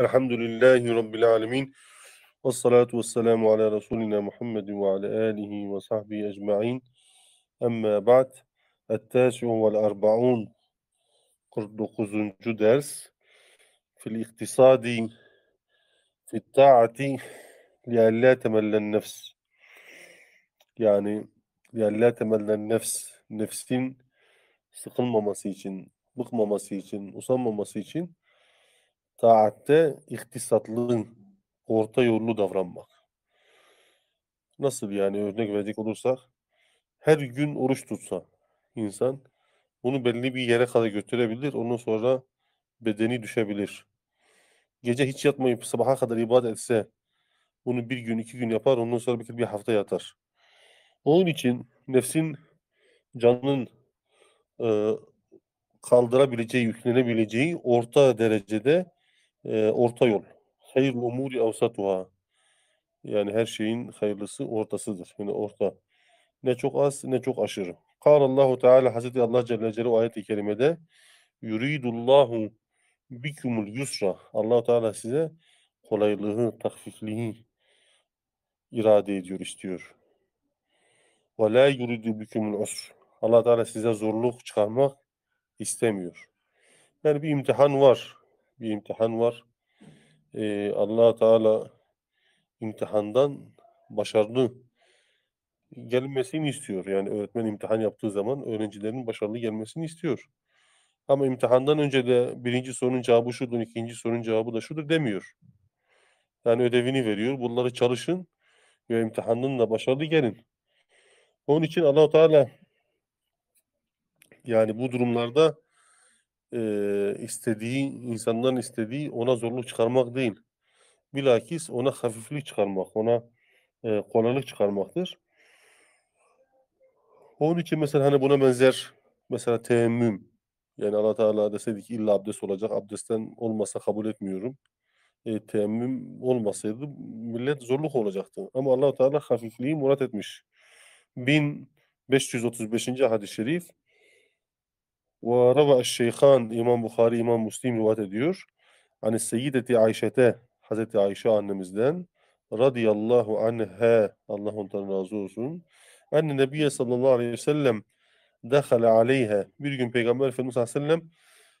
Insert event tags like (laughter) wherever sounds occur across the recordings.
الحمد لله رب العالمين والصلاة والسلام على رسولنا محمد وعلى آله وصحبه أجمعين أما بعد التاسع والأربعون قرد خزن جدرس في الاقتصاد في الطاعة لئلا تمل النفس يعني لئلا تمل النفس نفس sıkılmaması için, بقم için, usanmaması için taatte iktisatlığın orta yollu davranmak. Nasıl yani örnek verecek olursak her gün oruç tutsa insan bunu belli bir yere kadar götürebilir. Ondan sonra bedeni düşebilir. Gece hiç yatmayıp sabaha kadar ibadet etse bunu bir gün iki gün yapar. Ondan sonra belki bir hafta yatar. Onun için nefsin canın e, kaldırabileceği, yüklenebileceği orta derecede e, orta yol. Hayır umuri avsatuha. Yani her şeyin hayırlısı ortasıdır. Yani orta. Ne çok az ne çok aşırı. Allahu Teala Hazreti Allah Celle Celaluhu ayet-i kerimede yuridullahu bikumul yusra. allah Teala size kolaylığı, takfifliği irade ediyor, istiyor. Ve la yuridu bikumul usr. allah Teala size zorluk çıkarmak istemiyor. Yani bir imtihan var bir imtihan var. Ee, allah Teala imtihandan başarılı gelmesini istiyor. Yani öğretmen imtihan yaptığı zaman öğrencilerin başarılı gelmesini istiyor. Ama imtihandan önce de birinci sorunun cevabı şudur, ikinci sorunun cevabı da şudur demiyor. Yani ödevini veriyor. Bunları çalışın ve imtihandan da başarılı gelin. Onun için allah Teala yani bu durumlarda e, istediği, insandan istediği ona zorluk çıkarmak değil. Bilakis ona hafiflik çıkarmak, ona e, kolaylık çıkarmaktır. Onun için mesela hani buna benzer mesela teemmüm yani Allah Teala ki illa abdest olacak abdestten olmasa kabul etmiyorum. E, teemmüm olmasaydı millet zorluk olacaktı. Ama Allah Teala hafifliği murat etmiş. 1535. hadis-i şerif ve rava şeyhan İmam Bukhari, İmam Müslim rivayet ediyor. Hani Seyyideti Ayşe'te Hazreti Ayşe annemizden radıyallahu anha Allah ondan razı olsun. Anne Nebiye sallallahu aleyhi ve sellem dehale aleyha. Bir gün Peygamber Efendimiz sallallahu aleyhi ve sellem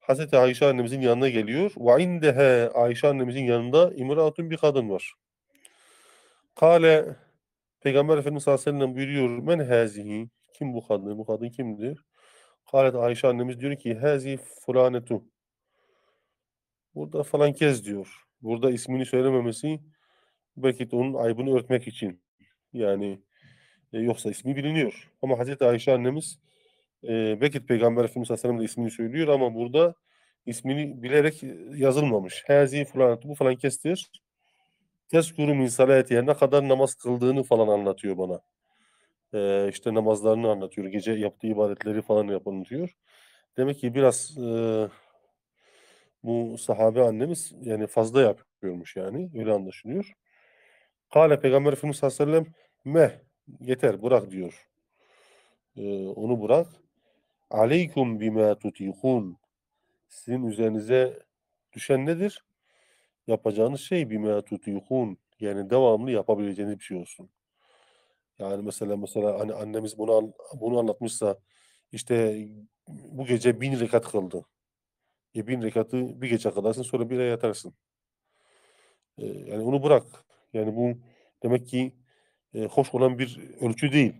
Hazreti Ayşe annemizin yanına geliyor. Ve indehe Ayşe annemizin yanında imratun bir kadın var. Kale Peygamber Efendimiz sallallahu aleyhi ve sellem buyuruyor. Men hazihi. Kim bu kadın? Bu kadın kimdir? Halet Ayşe annemiz diyor ki hezi fulanetu. Burada falan kez diyor. Burada ismini söylememesi belki de onun aybını örtmek için. Yani e, yoksa ismi biliniyor. Ama Hazreti Ayşe annemiz e, belki Peygamber Efendimiz Aleyhisselam da ismini söylüyor ama burada ismini bilerek yazılmamış. Hezi fulanetu bu falan kestir. Tezkuru min salatiyye ne kadar namaz kıldığını falan anlatıyor bana e, işte namazlarını anlatıyor. Gece yaptığı ibadetleri falan anlatıyor. Demek ki biraz e, bu sahabe annemiz yani fazla yapıyormuş yani. Öyle anlaşılıyor. Kale Peygamber Efendimiz sallallahu meh yeter bırak diyor. E, onu bırak. Aleykum bima tutikun sizin üzerinize düşen nedir? Yapacağınız şey bima tutikun yani devamlı yapabileceğiniz bir şey olsun. Yani mesela mesela hani annemiz bunu bunu anlatmışsa işte bu gece bin rekat kıldı. E bin rekatı bir gece kılarsın sonra bir ay yatarsın. E, yani onu bırak. Yani bu demek ki e, hoş olan bir ölçü değil.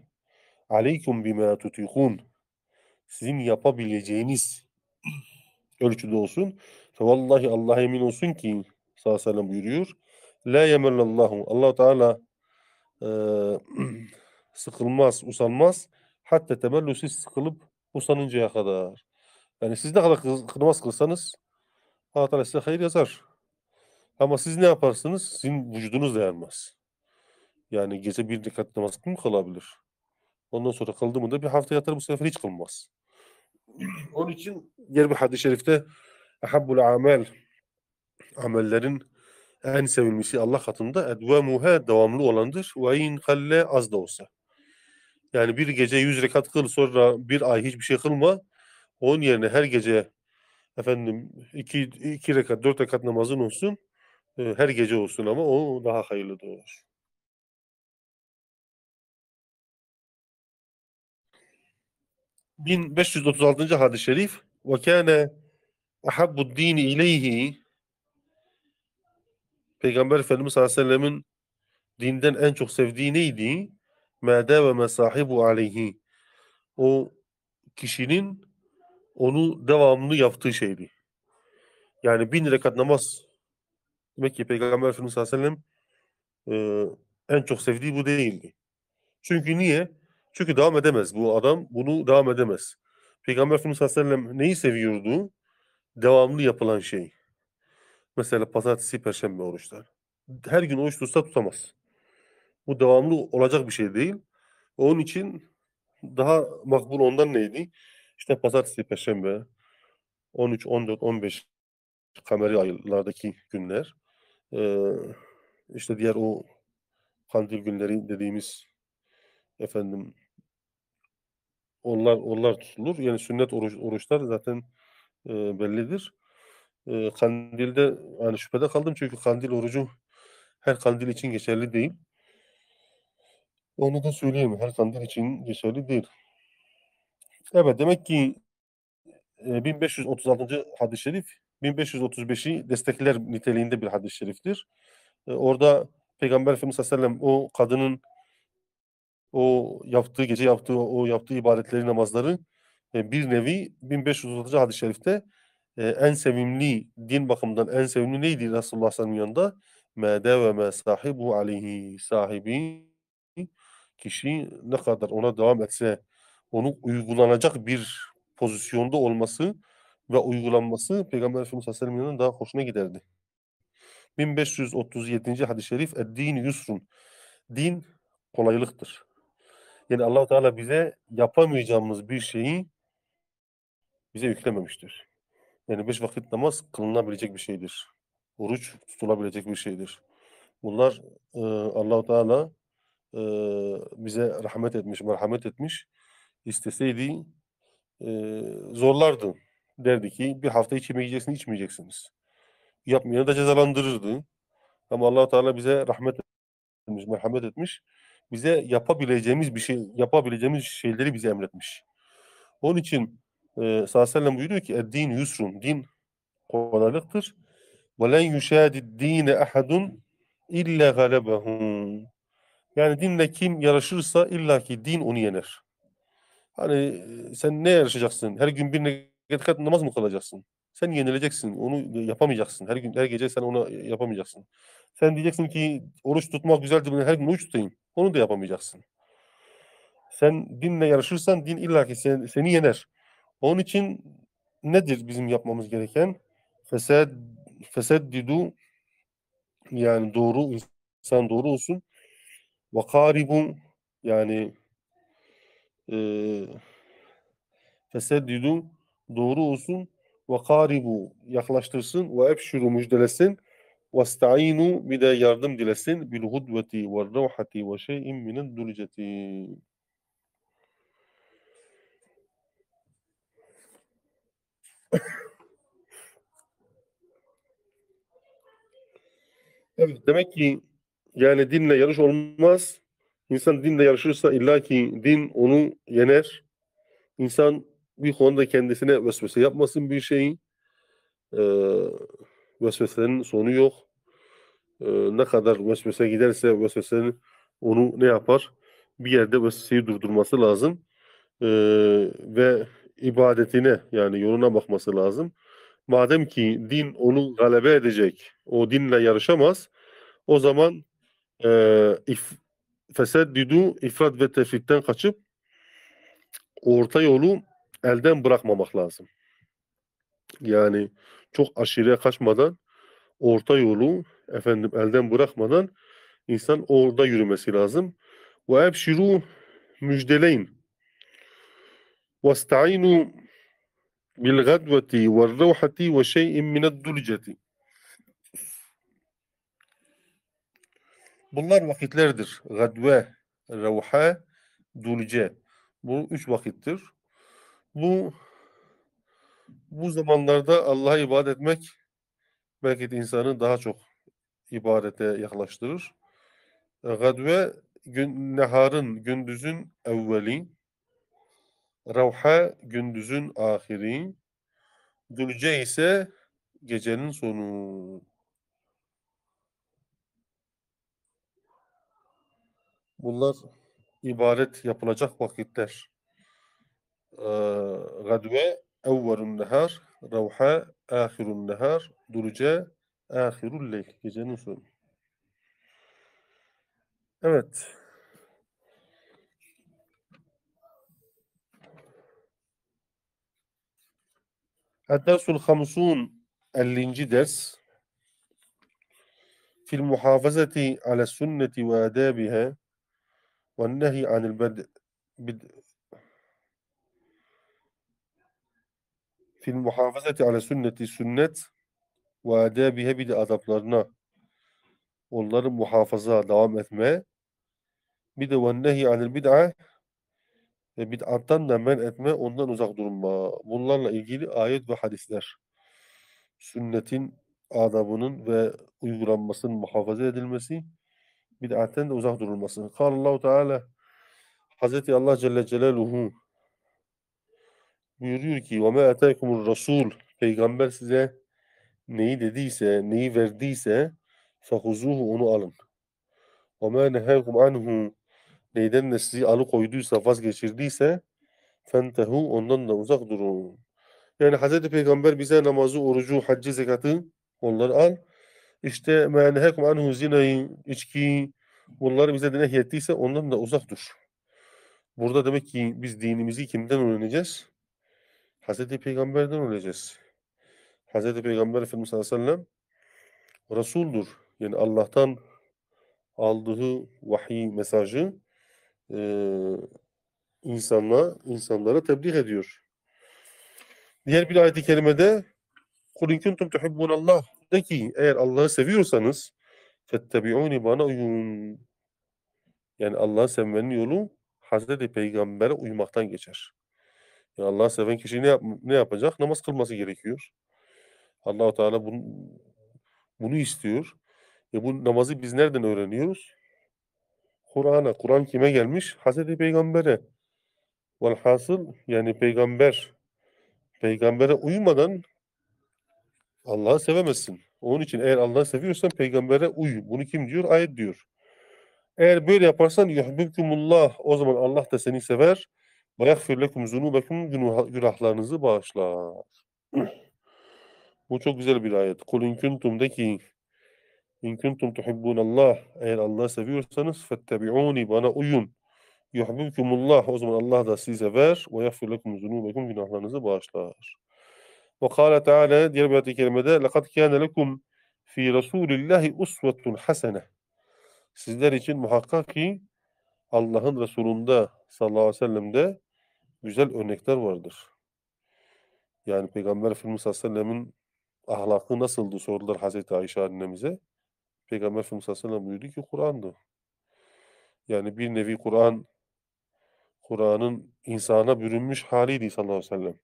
Aleykum bima tutikun. Sizin yapabileceğiniz ölçüde olsun. Ve vallahi Allah'a emin olsun ki sallallahu aleyhi ve sellem buyuruyor. La yemellallahu. Allah Teala (clears throat) sıkılmaz, usanmaz. Hatta temellüsü sıkılıp usanıncaya kadar. Yani siz ne kadar kılmaz kılsanız Allah Teala size hayır yazar. Ama siz ne yaparsınız? Sizin vücudunuz dayanmaz. Yani gece bir dikkat namaz mı kalabilir? Ondan sonra kaldı mı da bir hafta yatar bu sefer hiç kılmaz. (clears throat) Onun için diğer bir hadis-i şerifte Ahabbul amel amellerin en sevilmesi Allah katında edvemuhe devamlı olandır. Ve in kalle az da olsa. Yani bir gece yüz rekat kıl sonra bir ay hiçbir şey kılma. Onun yerine her gece efendim iki, iki rekat, dört rekat namazın olsun. E, her gece olsun ama o daha hayırlı olur. bin 536. hadis-i şerif ve kâne ahabbu'd-dîn ileyhi Peygamber Efendimiz sallallahu aleyhi ve sellemin dinden en çok sevdiği neydi? Mâdâ ve mesâhibu aleyhi. O kişinin onu devamlı yaptığı şeydi. Yani bin rekat namaz demek ki Peygamber Efendimiz sallallahu aleyhi ve sellem e, en çok sevdiği bu değildi. Çünkü niye? Çünkü devam edemez bu adam. Bunu devam edemez. Peygamber Efendimiz sallallahu aleyhi ve sellem neyi seviyordu? Devamlı yapılan şey. Mesela pazartesi, perşembe oruçlar. Her gün oruç tutsa tutamaz. Bu devamlı olacak bir şey değil. Onun için daha makbul ondan neydi? İşte pazartesi, perşembe, 13, 14, 15 kameri aylardaki günler. Ee, işte diğer o kandil günleri dediğimiz efendim onlar onlar tutulur. Yani sünnet oruç, oruçlar zaten e, bellidir kandilde yani şüphede kaldım çünkü kandil orucu her kandil için geçerli değil. Onu da söyleyeyim. Her kandil için geçerli değil. Evet demek ki 1536. hadis-i şerif 1535'i destekler niteliğinde bir hadis-i şeriftir. orada Peygamber Efendimiz Aleyhisselam o kadının o yaptığı gece yaptığı o yaptığı ibadetleri namazları bir nevi 1536. hadis-i şerifte e, en sevimli din bakımından en sevimli neydi Resulullah sallallahu yanında? Mede ve me sahibu aleyhi sahibi kişi ne kadar ona devam etse onu uygulanacak bir pozisyonda olması ve uygulanması Peygamber Efendimiz sallallahu aleyhi ve sellem'in daha hoşuna giderdi. 1537. hadis-i şerif din Yusrun. Din kolaylıktır. Yani allah Teala bize yapamayacağımız bir şeyi bize yüklememiştir. Yani beş vakit namaz kılınabilecek bir şeydir. Oruç tutulabilecek bir şeydir. Bunlar e, Allahu Teala e, bize rahmet etmiş, merhamet etmiş. İsteseydi e, zorlardı. Derdi ki bir hafta içmeyeceksin, içmeyeceksiniz. Yapmayanı da cezalandırırdı. Ama allah Teala bize rahmet etmiş, merhamet etmiş. Bize yapabileceğimiz bir şey, yapabileceğimiz şeyleri bize emretmiş. Onun için e, sallallahu buyuruyor ki din yusrun. Din kolaylıktır. Ve len yuşadid dine ahadun illa galebehu. Yani dinle kim yarışırsa illaki din onu yener. Hani sen ne yarışacaksın? Her gün bir rekat namaz mı kalacaksın? Sen yenileceksin. Onu yapamayacaksın. Her gün her gece sen onu yapamayacaksın. Sen diyeceksin ki oruç tutmak güzeldir. Ben her gün oruç tutayım. Onu da yapamayacaksın. Sen dinle yarışırsan din illaki sen, seni yener. Onun için nedir bizim yapmamız gereken? Fesed feseddidu yani doğru insan doğru olsun. Ve karibun yani e, feseddidu doğru olsun. Ve karibu yaklaştırsın. Ve ebşiru müjdelesin. Ve sta'inu bir de yardım dilesin. Bil hudveti ve revhati ve şeyin minen duliceti. Evet. Demek ki yani dinle yarış olmaz. İnsan dinle yarışırsa illa ki din onu yener. İnsan bir konuda kendisine vesvese yapmasın bir şeyi. Ee, vesvesenin sonu yok. Ee, ne kadar vesvese giderse vesvesenin onu ne yapar? Bir yerde vesveseyi durdurması lazım. Ee, ve ibadetine yani yoluna bakması lazım madem ki din onu galebe edecek, o dinle yarışamaz, o zaman e, if, feseddidu ifrat ve tefritten kaçıp orta yolu elden bırakmamak lazım. Yani çok aşire kaçmadan orta yolu efendim elden bırakmadan insan orada yürümesi lazım. Ve ebşiru müjdeleyin. Ve bil بالغدوة والروحة وشيء من الدلجة. Bunlar vakitlerdir. Gadve, revha, dulce. Bu üç vakittir. Bu bu zamanlarda Allah'a ibadet etmek belki de insanı daha çok ibadete yaklaştırır. Gadve gün, neharın, gündüzün evveli Ravha gündüzün ahiri, Dülce ise gecenin sonu. Bunlar ibadet yapılacak vakitler. Ee, Gadve evvelun nehar, Ravha ahirun nehar, Dülce ahirul leyl, gecenin sonu. Evet. الدرس الخمسون اللينجي درس في المحافظة على السنة وآدابها والنهي عن البدء بد في المحافظة على سنة السنة وآدابها edebihe bir de adaplarına onların muhafaza devam etme bir de ve nehi anil bid'a ve bid'attan da men etme, ondan uzak durma. Bunlarla ilgili ayet ve hadisler. Sünnetin adabının ve uygulanmasının muhafaza edilmesi, bid'atten de uzak durulması. Kâlallahu Teala Hazreti Allah Celle Celaluhu buyuruyor ki وَمَا اَتَيْكُمُ Rasul Peygamber size neyi dediyse, neyi verdiyse فَخُزُوهُ onu alın. وَمَا نَهَيْكُمْ anhu neyden de sizi alıkoyduysa, vazgeçirdiyse fentehu ondan da uzak durun. Yani Hz. Peygamber bize namazı, orucu, haccı, zekatı onları al. İşte menhekum anhu zinayı, içki bunları bize de nehyettiyse ondan da uzak dur. Burada demek ki biz dinimizi kimden öğreneceğiz? Hz. Peygamber'den öğreneceğiz. Hz. Peygamber Efendimiz sallallahu aleyhi ve sellem Resul'dur. Yani Allah'tan aldığı vahiy mesajı e, insanla insanlara tebliğ ediyor. Diğer bir ayet-i kerimede قُلْ اِنْ كُنْتُمْ تُحِبُّونَ اللّٰهِ De ki eğer Allah'ı seviyorsanız فَاتَّبِعُونِ bana uyun. Yani Allah'ı sevmenin yolu Hazreti Peygamber'e uymaktan geçer. Yani Allah'ı seven kişi ne, yap ne yapacak? Namaz kılması gerekiyor. Allahu Teala bunu, bunu istiyor. E bu namazı biz nereden öğreniyoruz? Kur'an'a. Kur'an kime gelmiş? Hazreti Peygamber'e. Velhasıl yani peygamber peygambere uymadan Allah'ı sevemezsin. Onun için eğer Allah'ı seviyorsan peygambere uy. Bunu kim diyor? Ayet diyor. Eğer böyle yaparsan yuhibbukumullah o zaman Allah da seni sever. Ve yagfir lekum zunubekum günahlarınızı bağışlar. (clears throat) Bu çok güzel bir ayet. Kulün kuntum'daki İn kuntum tuhibbunallah eğer Allah'ı seviyorsanız fettebi'uni bana uyun. Yuhibbukumullah o zaman Allah da size ver ve yagfir lekum zunubekum günahlarınızı bağışlar. Ve kâle teâlâ diğer bir ayet-i kerimede lekad kâne lekum fî rasûlillâhi usvetun hasene. Sizler için muhakkak ki Allah'ın Resulunda sallallahu aleyhi ve sellem'de güzel örnekler vardır. Yani Peygamber Efendimiz sallallahu aleyhi ve sellem'in ahlakı nasıldı sordular Hazreti Ayşe annemize. Peygamber Efendimiz Aleyhisselam buyurdu ki Kur'an'dı. Yani bir nevi Kur'an Kur'an'ın insana bürünmüş haliydi sallallahu aleyhi ve sellem.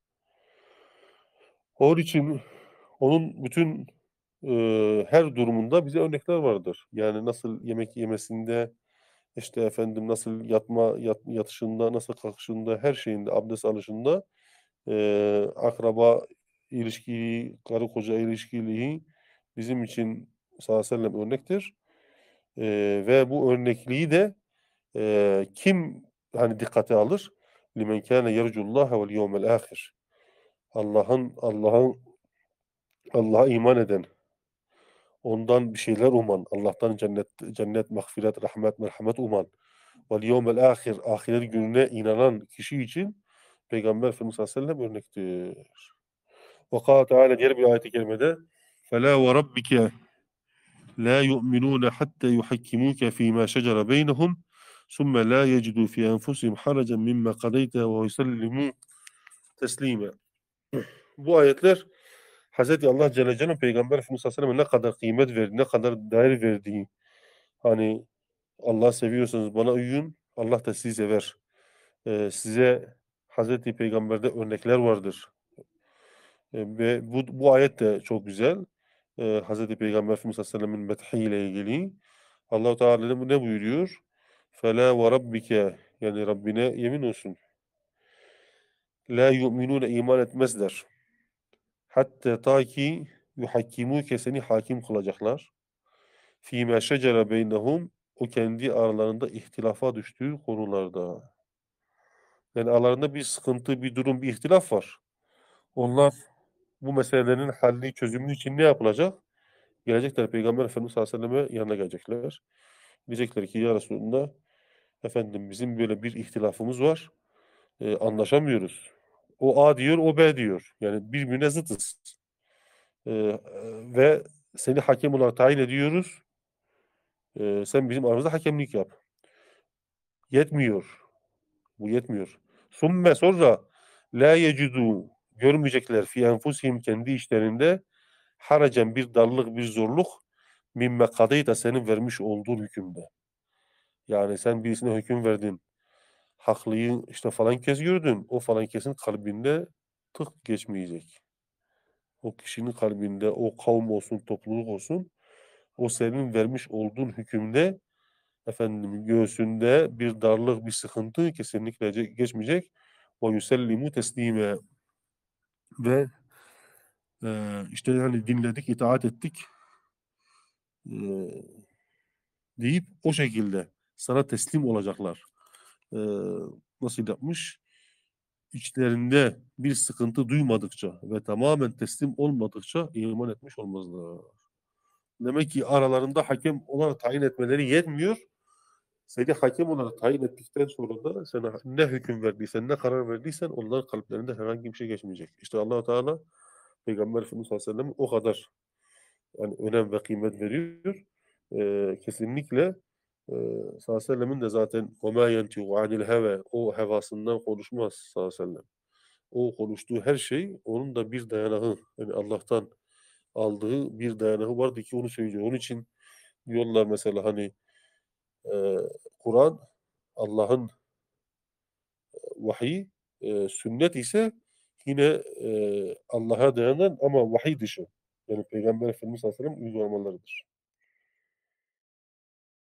Onun için onun bütün e, her durumunda bize örnekler vardır. Yani nasıl yemek yemesinde, işte efendim nasıl yatma yat, yatışında, nasıl kalkışında, her şeyinde, abdest alışında e, akraba ilişkiyi, karı koca ilişkiliği bizim için sallallahu aleyhi ve sellem örnektir. E, ve bu örnekliği de e, kim hani dikkate alır? Limen kâne yercullâhe vel yevmel âhir. Allah'ın Allah'ın Allah'a iman eden, ondan bir şeyler uman, Allah'tan cennet cennet, mağfiret, rahmet, merhamet uman vel yevmel ahir ahiret gününe inanan kişi için Peygamber Efendimiz Sellem örnektir. Ve kâle Teala diğer bir ayet-i kerimede فَلَا وَرَبِّكَ la yu'minun hatta yuhakkimuke fima şecere beynehum summe la yecidu fi enfusihim haracen mimme kadeyte ve yusallimu teslime. Bu ayetler Hz. Allah Celle Celle'nin Peygamber Efendimiz Aleyhisselam'a ne kadar kıymet verdi, ne kadar değer verdiği. Hani Allah seviyorsanız bana uyun, Allah da sizi sever. Ee, size Hz. Peygamber'de örnekler vardır. Ee, ve bu, bu ayet de çok güzel e, Hz. Peygamber Efendimiz Aleyhisselam'ın ile ilgili allah u Teala ne buyuruyor? Fela ve rabbike yani Rabbine yemin olsun. La yu'minune iman etmezler. Hatta ta ki yuhakkimuke seni hakim kılacaklar. Fîmâ şecere beynehum o kendi aralarında ihtilafa düştüğü konularda. Yani aralarında bir sıkıntı, bir durum, bir ihtilaf var. Onlar bu meselelerin halini, çözümü için ne yapılacak? Gelecekler Peygamber Efendimiz Aleyhisselam'ın yanına gelecekler. Diyecekler ki ya Resulallah efendim bizim böyle bir ihtilafımız var. E, anlaşamıyoruz. O A diyor, o B diyor. Yani birbirine zıtız. Ee, e, ve seni hakem olarak tayin ediyoruz. E, sen bizim aramızda hakemlik yap. Yetmiyor. Bu yetmiyor. Summe sonra la yecidu görmeyecekler fi enfusihim kendi işlerinde haracen bir darlık bir zorluk mimme kadıyta senin vermiş olduğun hükümde. Yani sen birisine hüküm verdin. Haklıyı işte falan kez gördün. O falan kesin kalbinde tık geçmeyecek. O kişinin kalbinde o kavm olsun, topluluk olsun o senin vermiş olduğun hükümde efendim göğsünde bir darlık, bir sıkıntı kesinlikle geçmeyecek. O yüsellimu teslime ve e, işte hani dinledik, itaat ettik e, deyip o şekilde sana teslim olacaklar. E, nasıl yapmış? İçlerinde bir sıkıntı duymadıkça ve tamamen teslim olmadıkça iman etmiş olmazlar. Demek ki aralarında hakem olarak tayin etmeleri yetmiyor seni hakim olarak tayin ettikten sonra da sana ne hüküm verdiysen, ne karar verdiysen onların kalplerinde herhangi bir şey geçmeyecek. İşte Allahu Teala Peygamber Efendimiz Aleyhisselam'a o kadar yani önem ve kıymet veriyor. Ee, kesinlikle e, Aleyhisselam'ın de zaten وَمَا يَنْتِغُ anil الْهَوَى O hevasından konuşmaz Aleyhisselam. O konuştuğu her şey onun da bir dayanağı, yani Allah'tan aldığı bir dayanağı vardı ki onu söylüyor. Onun için diyorlar mesela hani e, Kur'an Allah'ın vahiy, e, sünnet ise yine e, Allah'a dayanan ama vahiy dışı. Yani Peygamber Efendimiz Aleyhisselam uygulamalarıdır.